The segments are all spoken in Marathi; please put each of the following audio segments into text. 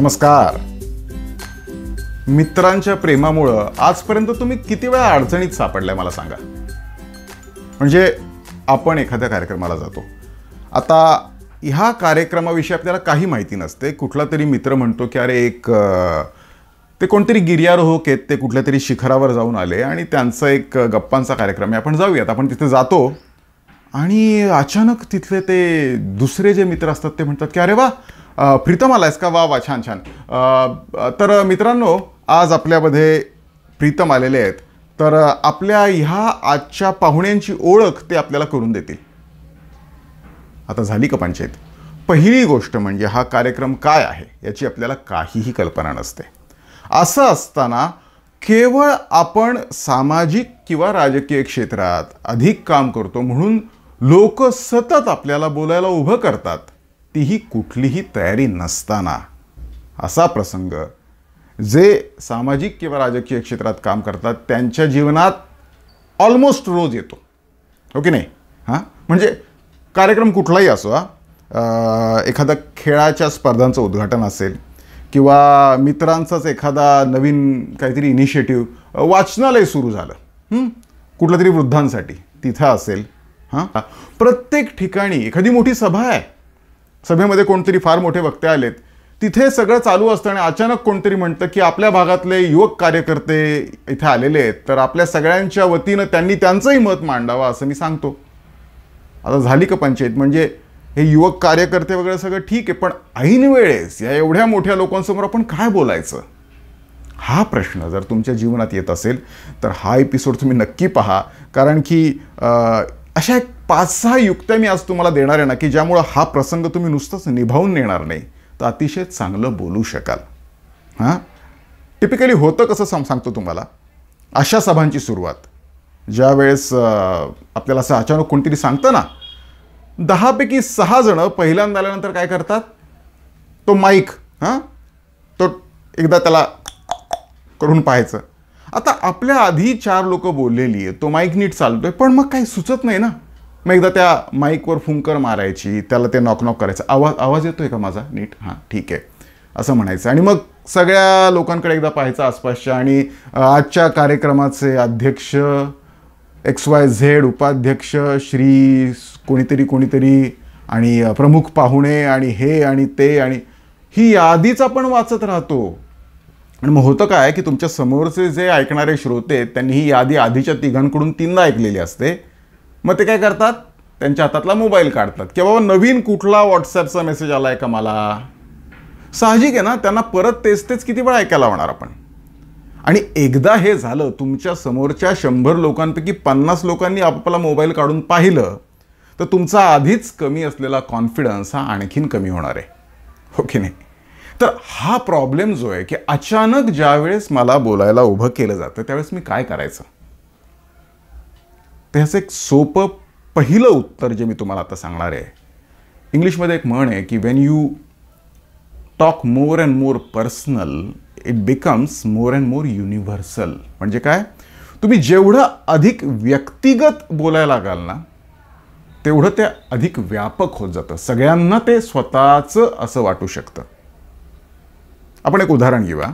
नमस्कार मित्रांच्या प्रेमामुळं आजपर्यंत तुम्ही किती वेळा अडचणीत सापडलाय मला सांगा म्हणजे आपण एखाद्या कार्यक्रमाला जातो आता ह्या कार्यक्रमाविषयी आपल्याला काही माहिती नसते कुठला तरी मित्र म्हणतो की अरे एक ते कोणतरी गिर्यारोहक आहेत ते कुठल्या तरी शिखरावर जाऊन आले आणि त्यांचा एक गप्पांचा कार्यक्रम आहे आपण जाऊयात आपण तिथे जातो आणि अचानक तिथले ते दुसरे जे मित्र असतात ते म्हणतात की अरे वा प्रीतम आलायस का वा वा छान छान तर मित्रांनो आज आपल्यामध्ये प्रीतम आलेले आहेत तर आपल्या ह्या आजच्या पाहुण्यांची ओळख ते आपल्याला करून देतील आता झाली का पंचायत पहिली गोष्ट म्हणजे हा कार्यक्रम काय आहे याची आपल्याला काहीही कल्पना नसते असं असताना केवळ आपण सामाजिक किंवा राजकीय क्षेत्रात अधिक काम करतो म्हणून लोक सतत आपल्याला बोलायला उभं करतात तीही कुठलीही तयारी नसताना असा प्रसंग जे सामाजिक किंवा राजकीय क्षेत्रात काम करतात त्यांच्या जीवनात ऑलमोस्ट रोज येतो हो की नाही हां म्हणजे कार्यक्रम कुठलाही असो हा एखादा खेळाच्या स्पर्धांचं उद्घाटन असेल किंवा मित्रांचाच एखादा नवीन काहीतरी इनिशिएटिव्ह वाचनालय सुरू झालं कुठलं तरी वृद्धांसाठी तिथं असेल हां प्रत्येक ठिकाणी एखादी मोठी सभा आहे सभेमध्ये कोणतरी फार मोठे वक्ते आलेत तिथे सगळं चालू असतं आणि अचानक कोणतरी म्हणतं की आपल्या भागातले युवक कार्यकर्ते इथे आलेले आहेत तर आपल्या सगळ्यांच्या वतीनं त्यांनी त्यांचंही मत मांडावं असं मी सांगतो आता झाली का पंचायत म्हणजे हे युवक कार्यकर्ते वगैरे सगळं ठीक आहे पण ऐन वेळेस या एवढ्या मोठ्या लोकांसमोर आपण काय बोलायचं हा प्रश्न जर तुमच्या जीवनात येत असेल तर हा एपिसोड तुम्ही नक्की पहा कारण की अशा एक पाच सहा युक्त्या मी आज तुम्हाला देणार आहे ना की ज्यामुळं हा प्रसंग तुम्ही नुसतंच निभावून नेणार नाही तर अतिशय चांगलं बोलू शकाल हां टिपिकली होतं कसं सांगतो तुम्हाला अशा सभांची सुरुवात ज्यावेळेस आपल्याला असं अचानक कोणतरी सांगतं ना दहापैकी सहा जणं पहिल्यांदा आल्यानंतर काय करतात तो माईक हां तो एकदा त्याला करून पाहायचं आता आपल्या आधी चार लोक बोललेली आहेत तो माईक नीट चालतोय पण मग काही सुचत नाही ना मग एकदा त्या माईकवर फुंकर मारायची त्याला ते नॉक नॉक करायचं आवाज आवाज येतोय का माझा नीट हां ठीक आहे असं म्हणायचं आणि मग सगळ्या लोकांकडे एकदा पाहायचं आसपासच्या आणि आजच्या कार्यक्रमाचे अध्यक्ष एक्स वाय झेड उपाध्यक्ष श्री कोणीतरी कोणीतरी आणि प्रमुख पाहुणे आणि हे आणि ते आणि ही यादीच आपण वाचत राहतो आणि मग होतं काय की तुमच्या समोरचे जे ऐकणारे श्रोते त्यांनी ही यादी आधीच्या तिघांकडून तीनदा ऐकलेली असते मग ते काय करतात त्यांच्या हातातला मोबाईल काढतात किंवा बाबा नवीन कुठला व्हॉट्सॲपचा मेसेज आला आहे का मला साहजिक आहे ना त्यांना परत तेच तेच किती वेळा ऐकायला होणार आपण आणि एकदा हे झालं तुमच्या समोरच्या शंभर लोकांपैकी पन्नास लोकांनी आपला मोबाईल काढून पाहिलं तर तुमचा आधीच कमी असलेला कॉन्फिडन्स हा आणखीन कमी होणार आहे हो की नाही तर हा प्रॉब्लेम जो आहे की अचानक ज्यावेळेस मला बोलायला उभं केलं जातं त्यावेळेस मी काय करायचं त्याचं एक सोपं पहिलं उत्तर जे मी तुम्हाला आता सांगणार आहे इंग्लिशमध्ये एक म्हण आहे की when you talk more and more personal it becomes more and more universal म्हणजे काय तुम्ही जेवढं अधिक व्यक्तिगत बोलायला लागाल ना तेवढं ते अधिक व्यापक होत जातं सगळ्यांना ते स्वतःचं असं वाटू शकतं आपण एक उदाहरण घेऊया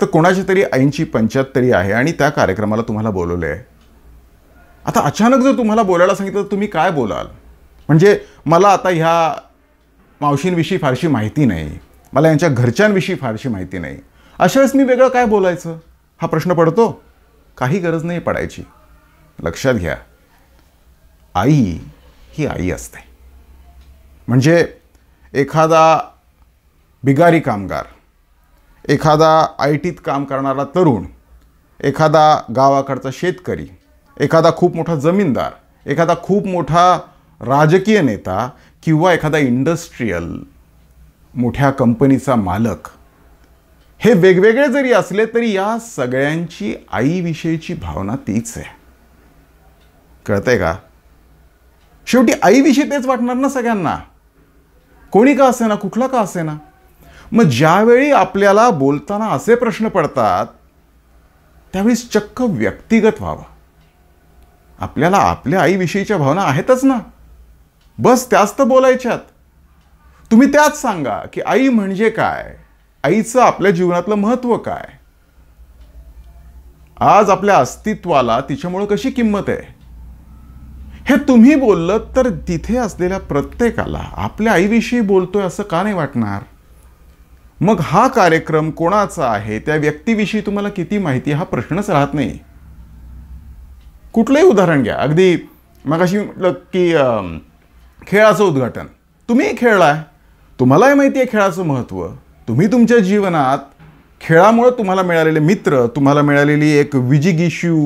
तर कोणाची तरी ऐंशी पंच्याहत्तरी आहे आणि त्या कार्यक्रमाला तुम्हाला बोलवले आहे आता अचानक जर तुम्हाला बोलायला सांगितलं तर तुम्ही काय बोलाल म्हणजे मला आता ह्या मावशींविषयी फारशी माहिती नाही मला यांच्या घरच्यांविषयी फारशी माहिती नाही अशा वेळेस मी वेगळं काय बोलायचं हा प्रश्न पडतो काही गरज नाही पडायची लक्षात घ्या आई ही आई असते म्हणजे एखादा बिगारी कामगार एखादा आय टीत काम करणारा तरुण एखादा गावाकडचा शेतकरी एखादा खूप मोठा जमीनदार एखादा खूप मोठा राजकीय नेता किंवा एखादा इंडस्ट्रीयल मोठ्या कंपनीचा मालक हे वेगवेगळे जरी असले तरी या सगळ्यांची आईविषयीची भावना तीच आहे कळतंय का शेवटी आईविषयी तेच वाटणार ना सगळ्यांना कोणी का असे ना कुठला का असे ना मग ज्यावेळी आपल्याला बोलताना असे प्रश्न पडतात त्यावेळी चक्क व्यक्तिगत व्हावा आपल्याला आपल्या आईविषयीच्या भावना आहेतच ना बस त्याच तर बोलायच्यात तुम्ही त्याच सांगा की आई म्हणजे काय आईचं आपल्या जीवनातलं महत्त्व काय आज आपल्या अस्तित्वाला तिच्यामुळं कशी किंमत आहे हे तुम्ही बोललं तर तिथे असलेल्या प्रत्येकाला आपल्या आईविषयी बोलतोय असं का नाही वाटणार मग हा कार्यक्रम कोणाचा आहे त्या व्यक्तीविषयी तुम्हाला किती माहिती हा प्रश्नच राहत नाही कुठलंही उदाहरण घ्या अगदी मगाशी म्हटलं की खेळाचं उद्घाटन तुम्ही खेळलाय तुम्हालाही माहिती आहे खेळाचं महत्त्व तुम्ही तुमच्या जीवनात खेळामुळं तुम्हाला मिळालेले मित्र तुम्हाला मिळालेली एक विजिगिशू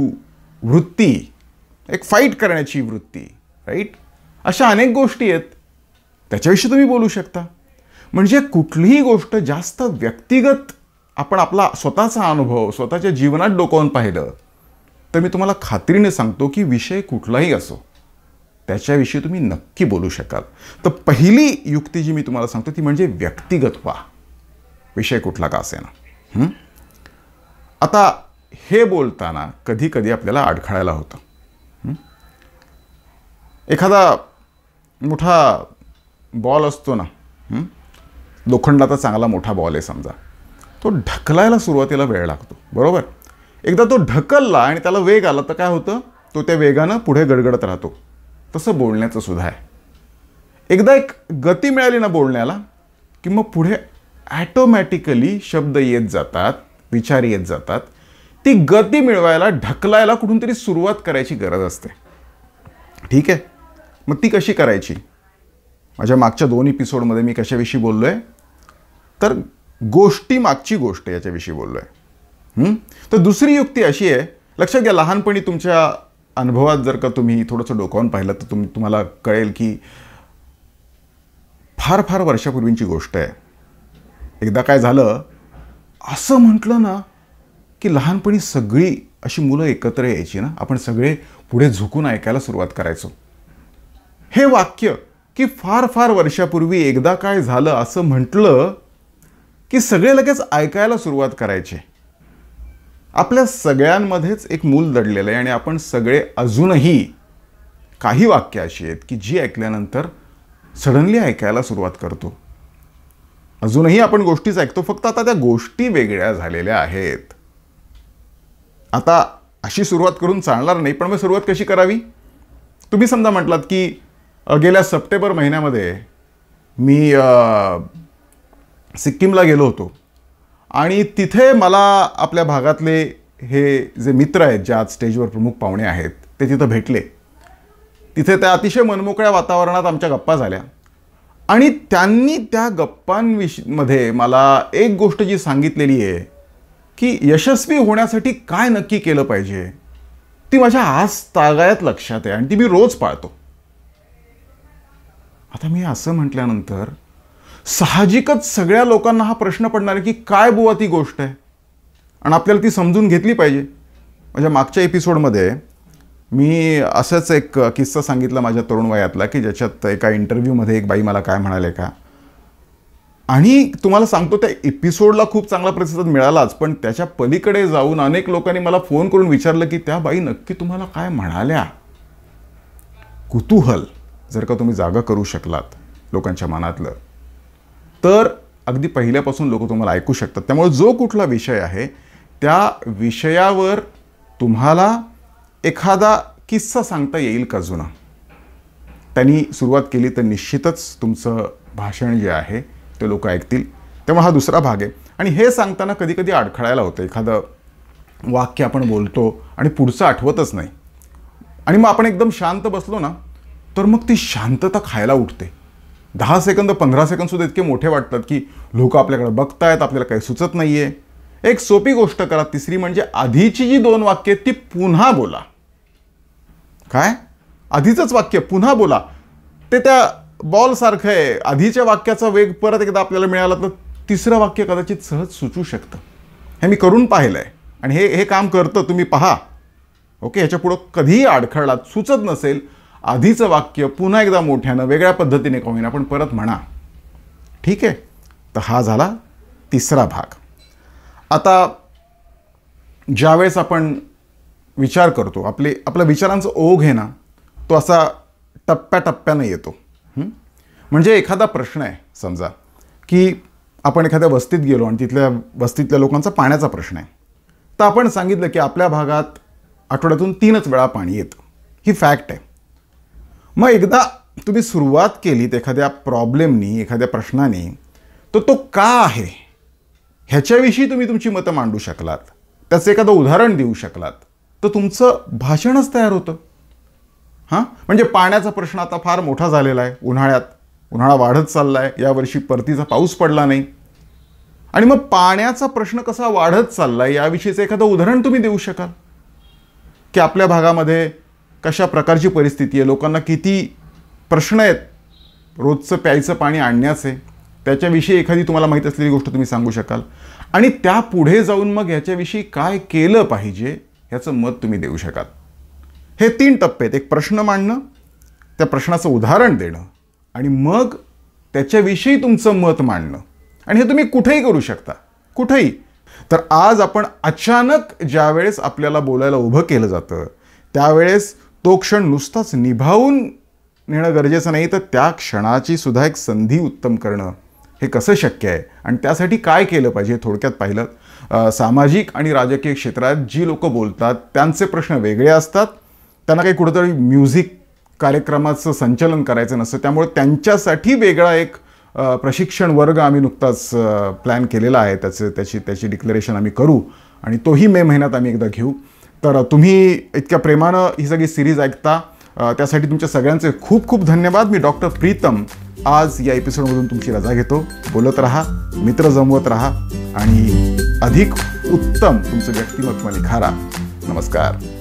वृत्ती एक फाईट करण्याची वृत्ती राईट अशा अनेक गोष्टी आहेत त्याच्याविषयी तुम्ही बोलू शकता म्हणजे कुठलीही गोष्ट जास्त व्यक्तिगत आपण आपला स्वतःचा अनुभव स्वतःच्या जीवनात डोकावून पाहिलं तर मी तुम्हाला खात्रीने सांगतो की विषय कुठलाही असो त्याच्याविषयी तुम्ही नक्की बोलू शकाल तर पहिली युक्ती जी मी तुम्हाला सांगतो ती म्हणजे व्यक्तिगत व्हा विषय कुठला का ना आता हे बोलताना कधी कधी आपल्याला अडखळायला होतं एखादा मोठा बॉल असतो ना लोखंडाचा चांगला मोठा बॉल आहे समजा तो ढकलायला सुरुवातीला वेळ लागतो बरोबर एकदा तो ढकलला आणि त्याला वेग आला तर काय होतं तो त्या वेगानं पुढे गडगडत राहतो तसं बोलण्याचं सुद्धा आहे एकदा एक गती मिळाली ना बोलण्याला की मग पुढे ॲटोमॅटिकली शब्द येत जातात विचार येत जातात ती गती मिळवायला ढकलायला कुठून तरी सुरुवात करायची गरज असते ठीक आहे मग ती कशी करायची माझ्या मागच्या दोन एपिसोडमध्ये मी कशाविषयी बोललो आहे तर गोष्टी मागची गोष्ट याच्याविषयी बोललो आहे तर दुसरी युक्ती अशी आहे लक्षात घ्या लहानपणी तुमच्या अनुभवात जर का तुम्ही थोडंसं डोकावून पाहिलं तर तुम तुम्हाला कळेल की फार फार वर्षापूर्वींची गोष्ट आहे एकदा काय झालं असं म्हटलं ना की लहानपणी सगळी अशी मुलं एकत्र यायची ना आपण सगळे पुढे झुकून ऐकायला सुरुवात करायचो हे वाक्य की फार फार वर्षापूर्वी एकदा काय झालं असं म्हटलं की सगळे लगेच ऐकायला सुरुवात करायचे आपल्या सगळ्यांमध्येच एक मूल दडलेलं आहे आणि आपण सगळे अजूनही काही वाक्य अशी आहेत की जी ऐकल्यानंतर सडनली ऐकायला सुरुवात करतो अजूनही आपण गोष्टीच ऐकतो फक्त आता त्या गोष्टी वेगळ्या झालेल्या आहेत आता अशी सुरुवात करून चालणार नाही पण मग सुरुवात कशी करावी तुम्ही समजा म्हटलात की गेल्या सप्टेंबर महिन्यामध्ये मी सिक्कीमला गेलो होतो आणि तिथे मला आपल्या भागातले हे जे मित्र आहेत ज्या आज स्टेजवर प्रमुख पाहुणे आहेत ते तिथं भेटले तिथे त्या अतिशय मनमोकळ्या वातावरणात आमच्या गप्पा झाल्या आणि त्यांनी त्या गप्पांविषयीमध्ये मला एक गोष्ट जी सांगितलेली आहे की यशस्वी होण्यासाठी काय नक्की केलं पाहिजे ती माझ्या आज तागायत लक्षात आहे आणि ती मी रोज पाळतो आता मी असं म्हटल्यानंतर साहजिकच सगळ्या लोकांना हा प्रश्न पडणार आहे की काय बुवा ती गोष्ट आहे आणि आपल्याला ती समजून घेतली पाहिजे माझ्या म्हणजे मागच्या एपिसोडमध्ये मी असंच एक किस्सा सांगितला माझ्या तरुण वयातला की ज्याच्यात एका इंटरव्ह्यूमध्ये एक बाई मला काय म्हणाले का आणि तुम्हाला सांगतो त्या एपिसोडला खूप चांगला प्रतिसाद मिळालाच पण त्याच्या पलीकडे जाऊन अनेक लोकांनी मला फोन करून विचारलं की त्या बाई नक्की तुम्हाला काय म्हणाल्या कुतूहल जर का तुम्ही जागा करू शकलात लोकांच्या मनातलं तर अगदी पहिल्यापासून लोक तुम्हाला ऐकू शकतात त्यामुळे जो कुठला विषय आहे त्या विषयावर तुम्हाला एखादा किस्सा सांगता येईल का जुना त्यांनी सुरुवात केली तर निश्चितच तुमचं भाषण जे आहे ते लोक ऐकतील तेव्हा हा दुसरा भाग आहे आणि हे सांगताना कधीकधी अडखळायला होतं एखादं वाक्य आपण बोलतो आणि पुढचं आठवतच नाही आणि मग आपण एकदम शांत बसलो ना तर मग ती शांतता खायला उठते दहा सेकंद पंधरा सेकंदसुद्धा इतके मोठे वाटतात की लोक आपल्याकडे बघतायत आपल्याला काही सुचत नाही आहे एक सोपी गोष्ट करा तिसरी म्हणजे आधीची जी दोन वाक्य ती पुन्हा बोला काय आधीचंच वाक्य पुन्हा बोला ते त्या बॉलसारखं आहे आधीच्या वाक्याचा वेग परत एकदा आपल्याला मिळाला तर तिसरं वाक्य कदाचित सहज सुचू शकतं हे मी करून पाहिलं आहे आणि हे हे काम करतं तुम्ही पहा ओके ह्याच्या पुढं कधीही अडखळलात सुचत नसेल आधीचं वाक्य पुन्हा एकदा मोठ्यानं वेगळ्या पद्धतीने का आपण परत म्हणा ठीक आहे तर हा झाला तिसरा भाग आता ज्यावेळेस आपण विचार करतो आपले आपल्या विचारांचा ओघ आहे ना तो असा टप्प्याटप्प्यानं येतो म्हणजे एखादा प्रश्न आहे समजा की आपण एखाद्या वस्तीत गेलो आणि तिथल्या वस्तीतल्या लोकांचा पाण्याचा प्रश्न आहे तर आपण सांगितलं की आपल्या भागात आठवड्यातून तीनच वेळा पाणी येतं ही फॅक्ट आहे मग एकदा तुम्ही सुरुवात केलीत एखाद्या प्रॉब्लेमनी एखाद्या प्रश्नाने तर तो का आहे ह्याच्याविषयी तुम्ही तुमची मतं मांडू शकलात त्याचं एखादं उदाहरण देऊ शकलात तर तुमचं भाषणच तयार होतं हां म्हणजे पाण्याचा प्रश्न आता फार मोठा झालेला आहे उन्हाळ्यात उन्हाळा वाढत चालला आहे यावर्षी परतीचा पाऊस पडला नाही आणि मग पाण्याचा प्रश्न कसा वाढत चालला आहे याविषयीचं एखादं उदाहरण तुम्ही देऊ शकाल की आपल्या भागामध्ये कशा प्रकारची परिस्थिती आहे लोकांना किती प्रश्न आहेत रोजचं प्यायचं पाणी आणण्याचे त्याच्याविषयी एखादी तुम्हाला माहीत असलेली गोष्ट तुम्ही सांगू शकाल आणि त्या पुढे जाऊन मग ह्याच्याविषयी काय केलं पाहिजे ह्याचं मत तुम्ही देऊ शकाल हे तीन टप्पे आहेत एक प्रश्न मांडणं त्या प्रश्नाचं उदाहरण देणं आणि मग त्याच्याविषयी तुमचं मत मांडणं आणि हे तुम्ही कुठेही करू शकता कुठेही तर आज आपण अचानक ज्यावेळेस आपल्याला बोलायला उभं केलं जातं त्यावेळेस तो क्षण नुसताच निभावून नेणं गरजेचं नाही तर त्या क्षणाची सुद्धा एक संधी उत्तम करणं हे कसं शक्य आहे आणि त्यासाठी काय केलं पाहिजे थोडक्यात पाहिलं सामाजिक आणि राजकीय क्षेत्रात जी लोकं बोलतात त्यांचे प्रश्न वेगळे असतात त्यांना काही कुठंतरी म्युझिक कार्यक्रमाचं संचलन करायचं नसतं त्यामुळे त्यांच्यासाठी वेगळा एक प्रशिक्षण वर्ग आम्ही नुकताच प्लॅन केलेला आहे त्याचं त्याची त्याची डिक्लेरेशन आम्ही करू आणि तोही मे महिन्यात आम्ही एकदा घेऊ तर तुम्ही इतक्या प्रेमानं ही सगळी सिरीज ऐकता त्यासाठी तुमच्या सगळ्यांचे खूप खूप धन्यवाद मी डॉक्टर प्रीतम आज या एपिसोडमधून तुमची रजा घेतो बोलत राहा मित्र जमवत राहा आणि अधिक उत्तम तुमचं व्यक्तिमत्व निखारा नमस्कार